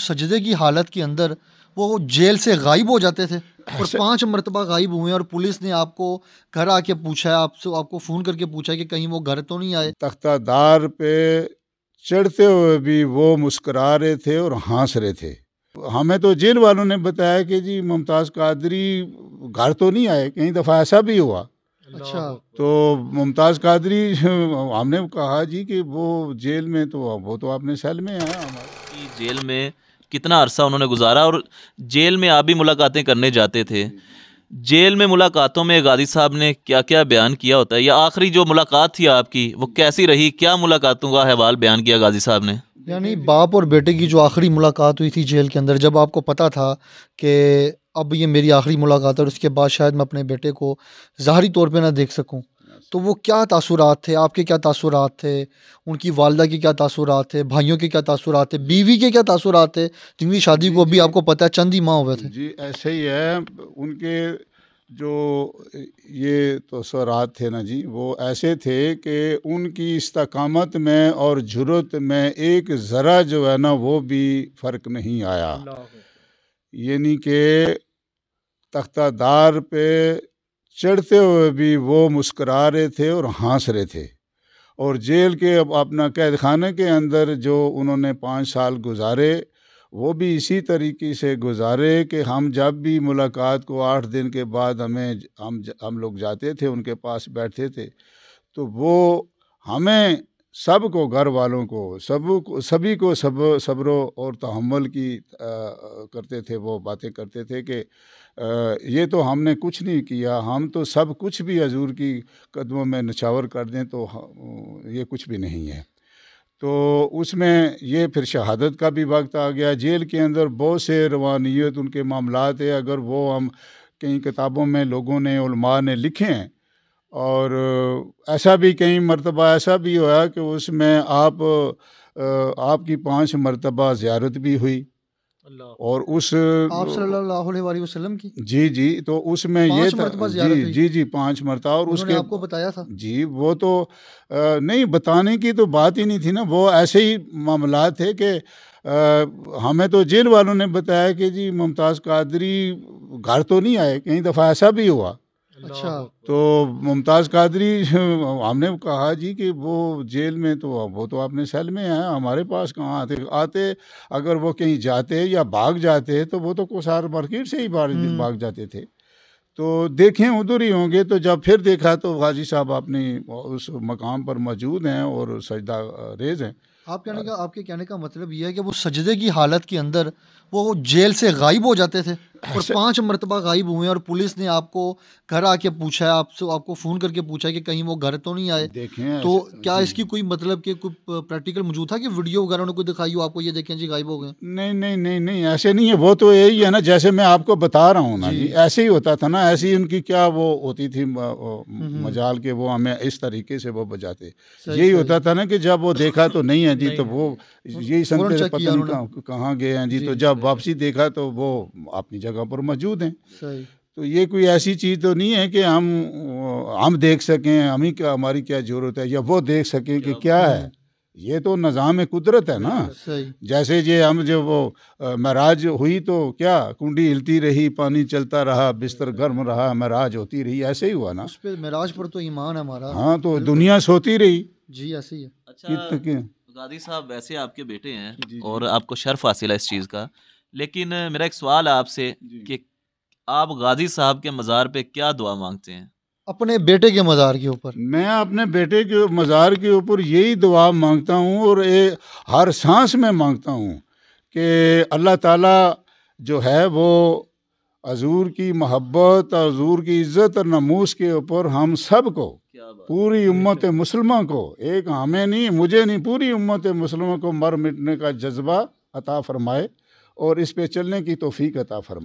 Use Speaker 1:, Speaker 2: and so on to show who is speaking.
Speaker 1: सजदे की हालत के अंदर वो जेल से गायब हो जाते थे और पांच मरतबा गायब हुए और पुलिस ने आपको घर आके पूछा आपसे आपको फ़ोन करके पूछा कि कहीं वो घर तो नहीं आए
Speaker 2: तख्तादार पे चढ़ते हुए भी वो मुस्करा रहे थे और हंस रहे थे हमें तो जेल वालों ने बताया कि जी मुमताज़ कादरी घर तो नहीं आए कई दफ़ा ऐसा भी हुआ अच्छा तो मुमताज कादरी हमने कहा जी कि वो जेल में तो वो तो आपने सेल में है
Speaker 3: जेल में कितना अरसा उन्होंने गुजारा और जेल में आप भी मुलाकातें करने जाते थे जेल में मुलाकातों में गाजी साहब ने क्या क्या बयान किया होता है या आखिरी जो मुलाकात थी आपकी वो कैसी रही क्या मुलाकातों का अहवाल बयान किया गाजी साहब ने
Speaker 1: यानी बाप और बेटे की जो आखिरी मुलाकात हुई थी जेल के अंदर जब आपको पता था कि अब ये मेरी आखिरी मुलाकात है और उसके बाद शायद मैं अपने बेटे को ज़ाहरी तौर पे ना देख सकूँ तो वो क्या तासुरात थे आपके क्या तासुरात थे उनकी वालदा के क्या तासुरात थे भाइयों के क्या तासुरात थे बीवी के क्या तासुरात थे जिनकी शादी को अभी आपको पता है चंद ही माँ हुए थे
Speaker 2: जी ऐसे ही है उनके जो ये तो सरात थे ना जी वो ऐसे थे कि उनकी इस्तकामत में और ज़रूरत में एक ज़रा जो है ना वो भी फ़र्क नहीं आया यानी कि तख्तादार पे चढ़ते हुए भी वो मुस्करा रहे थे और हंस रहे थे और जेल के अपना कैद खाने के अंदर जो उन्होंने पाँच साल गुजारे वो भी इसी तरीके से गुजारे कि हम जब भी मुलाकात को आठ दिन के बाद हमें हम हम लोग जाते थे उनके पास बैठते थे तो वो हमें सब को घर वालों को सब को सभी को सब सब्रो और तहमल की आ, करते थे वो बातें करते थे कि ये तो हमने कुछ नहीं किया हम तो सब कुछ भी हजूर की कदमों में नचावर कर दें तो ये कुछ भी नहीं है तो उसमें ये फिर शहादत का भी वक्त आ गया जेल के अंदर बहुत से रवानियत उनके मामला है अगर वो हम कई किताबों में लोगों ने ने लिखे हैं और ऐसा भी कई मरतबा ऐसा भी हुआ कि उसमें आप आपकी पांच मरतबा ज़्यारत भी हुई और उस आप
Speaker 1: सल्लल्लाहु अलैहि वसल्लम की
Speaker 2: जी जी तो उसमें ये था जी जी जी पांच मरता और उसके आपको बताया था जी वो तो आ, नहीं बताने की तो बात ही नहीं थी ना वो ऐसे ही मामला थे कि हमें तो जेल वालों ने बताया कि जी मुमताज़ कादरी घर तो नहीं आए कई दफ़ा ऐसा भी हुआ अच्छा तो मुमताज़ कादरी हमने कहा जी कि वो जेल में तो वो तो अपने सेल में है हमारे पास कहाँ आते आते अगर वो कहीं जाते या भाग जाते तो वो तो कोसार मार्केट से ही हम्म। भाग जाते थे तो देखें उधर ही होंगे तो जब फिर देखा तो गाजी साहब अपने उस मकाम पर मौजूद हैं और सजदा रेज हैं
Speaker 1: आप कहने का आपके कहने का मतलब यह है कि वो सजदे की हालत के अंदर वो जेल से गायब हो जाते थे और अच्छा। पांच मरतबा गायब हुए और पुलिस ने आपको घर आके पूछा है आपसे आपको फ़ोन करके पूछा है कि कहीं वो घर तो नहीं आए देखें तो क्या इसकी कोई मतलब कि कोई प्रैक्टिकल मौजूद था कि वीडियो वगैरह उन्होंने दिखाई हो आपको ये देखें जी गायब हो गए नहीं
Speaker 2: नहीं नहीं नहीं ऐसे नहीं है वो तो यही है ना जैसे मैं आपको बता रहा हूँ ना जी ऐसे ही होता था ना ऐसी उनकी क्या वो होती थी हम्म, हम्म। मजाल के वो हमें इस तरीके से वो बजाते यही होता था ना कि जब वो देखा तो नहीं है जी तो वो यही समझ कहाँ गए हैं जी तो जब वापसी देखा तो वो अपनी जगह जगह पर मौजूद हैं तो ये कोई ऐसी चीज़ तो नहीं है कि हम हम देख सकें हम ही क्या हमारी क्या ज़रूरत है या वो देख सकें कि क्या है ये तो निज़ाम कुदरत है ना जैसे ये हम जब वो महराज हुई तो क्या कुंडी हिलती रही पानी चलता रहा बिस्तर गर्म रहा महराज होती रही ऐसे ही हुआ ना उस
Speaker 1: पर महराज पर तो ईमान है हमारा हाँ तो दुनिया सोती रही जी ऐसे ही है
Speaker 3: अच्छा गादी साहब वैसे आपके बेटे हैं और आपको शर्फ हासिल है इस चीज़ का लेकिन मेरा एक सवाल है आपसे कि आप गाजी साहब के मज़ार पे क्या दुआ मांगते हैं
Speaker 2: अपने बेटे के मज़ार के ऊपर मैं अपने बेटे के मज़ार के ऊपर यही दुआ मांगता हूँ और ए, हर सांस में मांगता हूँ कि अल्लाह ताला जो है वो हजूर की मोहब्बत हजूर की इज़्ज़त और नमूस के ऊपर हम सब को पूरी उम्मत मुसलमान को एक हमें नहीं मुझे नहीं पूरी उम्मत मुसलमान को मर मिटने का जज्बा अता फरमाए और इस पे चलने की तोफ़ी अता फरमा